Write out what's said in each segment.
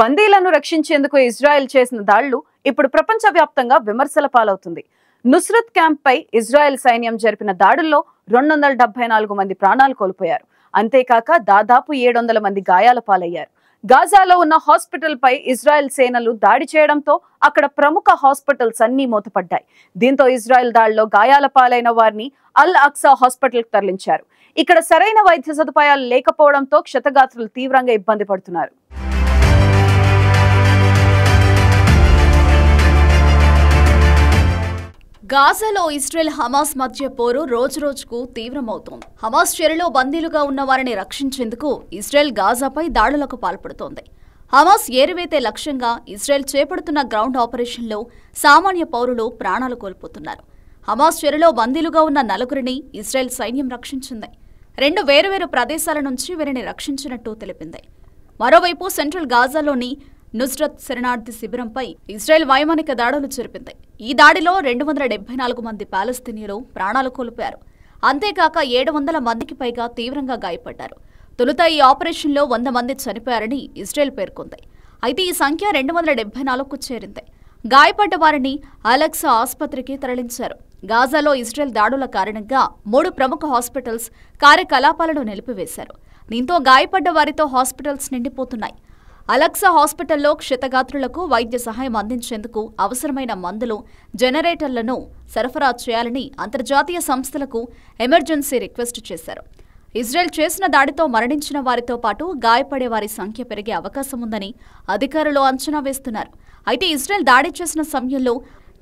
బందీలను రక్షించేందుకు ఇజ్రాయెల్ చేసిన దాళ్లు ఇప్పుడు ప్రపంచవ్యాప్తంగా విమర్శల పాలవుతుంది నుస్రత్ క్యాంప్పై ఇజ్రాయెల్ సైన్యం జరిపిన దాడుల్లో రెండు వందల నాలుగు మంది ప్రాణాలు కోల్పోయారు అంతేకాక దాదాపు ఏడు మంది గాయాల పాలయ్యారు గాజాలో ఉన్న హాస్పిటల్పై ఇజ్రాయెల్ సేనలు దాడి చేయడంతో అక్కడ ప్రముఖ హాస్పిటల్స్ అన్నీ మూతపడ్డాయి దీంతో ఇజ్రాయెల్ దాడిలో గాయాల పాలైన వారిని అల్ అక్సా హాస్పిటల్కు తరలించారు ఇక్కడ సరైన వైద్య సదుపాయాలు లేకపోవడంతో క్షతగాత్రులు తీవ్రంగా ఇబ్బంది పడుతున్నారు గాజాలో ఇస్రేల్ హమాస్ మధ్య పోరు రోజురోజుకు తీవ్రమవుతోంది హమాస్ చెరలో బందీలుగా ఉన్న వారిని రక్షించేందుకు ఇస్రేల్ గాజాపై దాడులకు పాల్పడుతోంది హమాస్ ఏరువేతే లక్ష్యంగా ఇస్రేల్ చేపడుతున్న గ్రౌండ్ ఆపరేషన్లో సామాన్య పౌరులు ప్రాణాలు కోల్పోతున్నారు హమాస్ చెరలో బందీలుగా ఉన్న నలుగురిని ఇస్రేల్ సైన్యం రక్షించింది రెండు వేరువేరు ప్రదేశాల నుంచి వీరిని రక్షించినట్టు తెలిపింది మరోవైపు సెంట్రల్ గాజాలోని నుస్రత్ శరణార్థి శిబిరంపై ఇజ్రాయెల్ వైమానిక దాడులు జరిపింది ఈ దాడిలో రెండు వందల నాలుగు మంది పాలస్తీనియులు ప్రాణాలు కోల్పోయారు అంతేకాక ఏడు వందల మందికి పైగా తీవ్రంగా గాయపడ్డారు తొలుత ఈ ఆపరేషన్లో వంద మంది చనిపోయారని ఇజ్రాయెల్ పేర్కొంది అయితే ఈ సంఖ్య రెండు వందల డెబ్బై నాలుగుకు చేరింది గాయపడ్డ వారిని అలెక్సా ఆసుపత్రికి తరలించారు గాజాలో ఇజ్రాయెల్ దాడుల కారణంగా మూడు ప్రముఖ హాస్పిటల్స్ కార్యకలాపాలను నిలిపివేశారు దీంతో గాయపడ్డ వారితో హాస్పిటల్స్ నిండిపోతున్నాయి అలక్సా హాస్పిటల్లో క్షితగాత్రులకు వైద్య సహాయం అందించేందుకు అవసరమైన మందులు జనరేటర్లను సరఫరా చేయాలని అంతర్జాతీయ సంస్థలకు ఎమర్జెన్సీ రిక్వెస్ట్ చేశారు ఇజ్రాయెల్ చేసిన దాడితో మరణించిన వారితో పాటు గాయపడే వారి సంఖ్య పెరిగే అవకాశం ఉందని అధికారులు అంచనా వేస్తున్నారు అయితే ఇజ్రాయెల్ దాడి చేసిన సమయంలో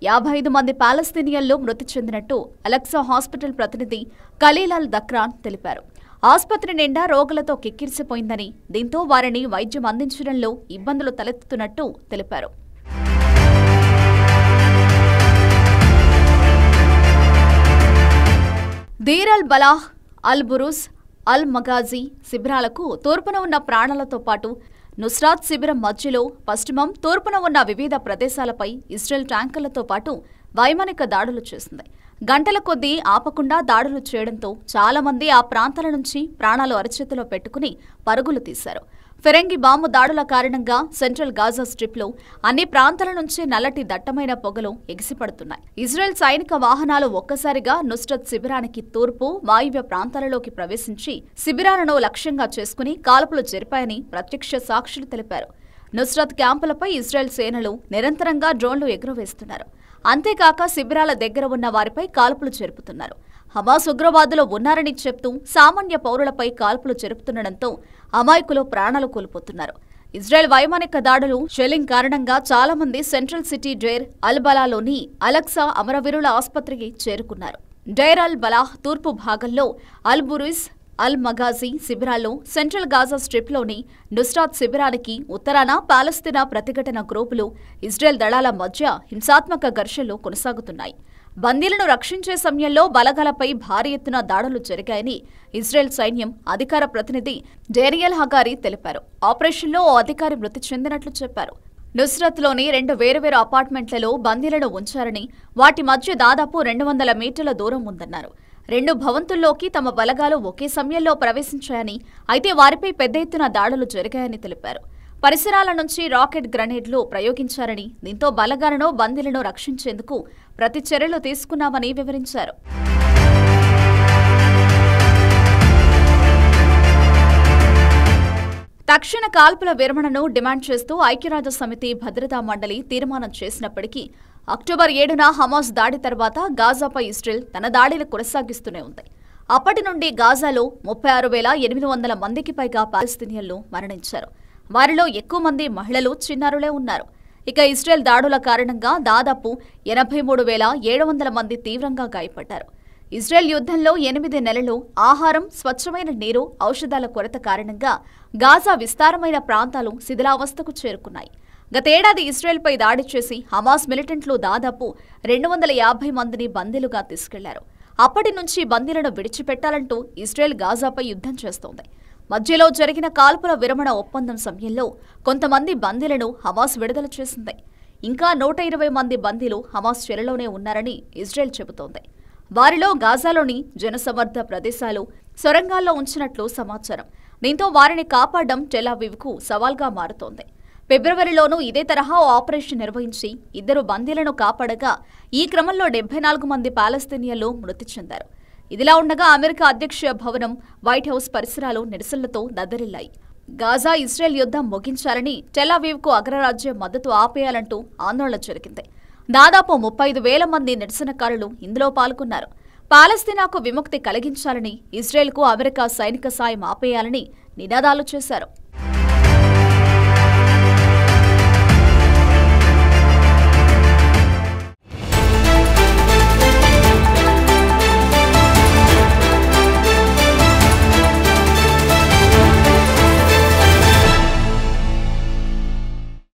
యాభై ఐదు మంది పాలస్తీనియన్లు మృతి చెందినట్టు అలెక్సా హాస్పిటల్ ప్రతినిధి ఖలీలాల్ దక్రాన్ తెలిపారు ఆసుపత్రి నిండా రోగులతో కిక్కిరిసిపోయిందని దీంతో వారిని వైద్యం అందించడంలో ఇబ్బందులు తలెత్తుతున్నట్టు తెలిపారు దీర్ అల్ బలాహ్ అల్ బురుస్ అల్ మగాజీ శిబిరాలకు తూర్పున ఉన్న ప్రాణాలతో పాటు నుస్రాత్ శిబిరం మధ్యలో పశ్చిమం తూర్పున ఉన్న వివిధ ప్రదేశాలపై ఇస్రేల్ ట్యాంకర్లతో పాటు వైమానిక దాడులు చేసింది గంటల కొద్దీ ఆపకుండా దాడులు చేయడంతో చాలామంది ఆ ప్రాంతాల నుంచి ప్రాణాలు అరచేతిలో పెట్టుకుని పరుగులు తీశారు ఫిరంగి బాంబు దాడుల కారణంగా సెంట్రల్ గాజా స్ట్రిప్లో అన్ని ప్రాంతాల నుంచి నల్లటి దట్టమైన పొగలు ఎగిసిపడుతున్నాయి ఇజ్రాయెల్ సైనిక వాహనాలు ఒక్కసారిగా నుస్రత్ శిబిరానికి తూర్పు వాయువ్య ప్రాంతాలలోకి ప్రవేశించి శిబిరాలను లక్ష్యంగా చేసుకుని కాల్పులు జరిపాయని ప్రత్యక్ష సాక్షులు తెలిపారు నుస్రత్ క్యాంపులపై ఇజ్రాయెల్ సేనలు నిరంతరంగా డ్రోన్లు ఎగురవేస్తున్నారు అంతేకాక శిబిరాల దగ్గర ఉన్న వారిపై కాల్పులు జరుపుతున్నారు హమాస్ ఉగ్రవాదులు ఉన్నారని చెప్తూ సామాన్య పౌరులపై కాల్పులు జరుపుతుండటంతో అమాయకులు ప్రాణాలు కోల్పోతున్నారు ఇజ్రాయెల్ వైమానిక దాడులు షెల్లింగ్ కారణంగా చాలా మంది సెంట్రల్ సిటీ డేర్ అల్బలాలోని అలక్సా అమరవీరుల ఆసుపత్రికి చేరుకున్నారు డైర్ అల్ బలాహ్ తూర్పు భాగంలో అల్బురుస్ అల్ మగాజీ శిబిరాల్లో సెంట్రల్ గాజా స్ట్రిప్లోని నుస్రాత్ శిబిరానికి ఉత్తరాన పాలస్తీనా ప్రతిఘటన గ్రూపులు ఇజ్రాయెల్ దళాల మధ్య హింసాత్మక ఘర్షణలు కొనసాగుతున్నాయి బందీలను రక్షించే సమయంలో బలగాలపై భారీ ఎత్తున దాడులు జరిగాయని ఇజ్రాయెల్ సైన్యం అధికార ప్రతినిధి డేనియల్ హగారి తెలిపారు ఆపరేషన్లో ఓ అధికారి మృతి చెందినట్లు చెప్పారు నుస్రత్లోని రెండు వేరువేరు అపార్ట్మెంట్లలో బందీలను ఉంచారని వాటి మధ్య దాదాపు రెండు వందల మీటర్ల దూరం ఉందన్నారు రెండు భవంతుల్లోకి తమ బలగాలు ఒకే సమయంలో ప్రవేశించాయని అయితే వారిపై పెద్ద ఎత్తున దాడులు జరిగాయని తెలిపారు పరిసరాల నుంచి రాకెట్ గ్రనేడ్లు ప్రయోగించారని దీంతో బలగాలను బందీలను రక్షించేందుకు ప్రతి చర్యలు తీసుకున్నామని వివరించారు తక్షణ కాల్పుల విరమణను డిమాండ్ చేస్తూ ఐక్యరాజ్య సమితి భద్రతా మండలి తీర్మానం చేసినప్పటికీ అక్టోబర్ ఏడున హమాస్ దాడి తర్వాత గాజాపై ఇస్రేల్ తన దాడిని కొనసాగిస్తూనే ఉంది అప్పటి నుండి గాజాలో ముప్పై ఆరు వేల ఎనిమిది వందల మందికి పైగా పాలస్తీనియన్లు మరణించారు వారిలో ఎక్కువ మంది మహిళలు చిన్నారులే ఉన్నారు ఇక ఇస్రేల్ దాడుల కారణంగా దాదాపు ఎనభై మూడు వేల ఏడు వందల మంది తీవ్రంగా గాయపడ్డారు ఇజ్రాయెల్ యుద్ధంలో ఎనిమిది నెలలు ఆహారం స్వచ్ఛమైన నీరు ఔషధాల కొరత కారణంగా గాజా విస్తారమైన ప్రాంతాలు శిథిలావస్థకు చేరుకున్నాయి గతేడాది ఇజ్రాయెల్పై దాడి చేసి హమాస్ మిలిటెంట్లు దాదాపు రెండు వందల యాభై మందిని బందీలుగా తీసుకెళ్లారు అప్పటి నుంచి బందీలను విడిచిపెట్టాలంటూ ఇజ్రాయెల్ గాజాపై యుద్ధం చేస్తోంది మధ్యలో జరిగిన కాల్పుల విరమణ ఒప్పందం సమయంలో కొంతమంది బందీలను హమాస్ విడుదల చేసింది ఇంకా నూట ఇరవై మంది బందీలు హమాస్ చెరలోనే ఉన్నారని ఇజ్రాయెల్ చెబుతోంది వారిలో గాజాలోని జనసమర్థ ప్రదేశాలు సొరంగాల్లో ఉంచినట్లు సమాచారం దీంతో వారిని కాపాడడం టెలావివ్కు సవాల్గా మారుతోంది ఫిబ్రవరిలోనూ ఇదే తరహా ఆపరేషన్ నిర్వహించి ఇద్దరు బందీలను కాపాడగా ఈ క్రమంలో డెబ్బై నాలుగు మంది పాలస్తీనియన్లు మృతి చెందారు ఇదిలా ఉండగా అమెరికా అధ్యక్ష భవనం వైట్ హౌస్ పరిసరాలు నిరసనలతో దద్దరిల్లాయి గాజా ఇజ్రాయెల్ యుద్ధం ముగించాలని టెలావీవ్కు అగ్రరాజ్యం మద్దతు ఆపేయాలంటూ ఆందోళన జరిగింది దాదాపు ముప్పై వేల మంది నిరసనకారులు ఇందులో పాల్గొన్నారు పాలస్తీనాకు విముక్తి కలిగించాలని ఇజ్రాయెల్కు అమెరికా సైనిక సాయం ఆపేయాలని నినాదాలు చేశారు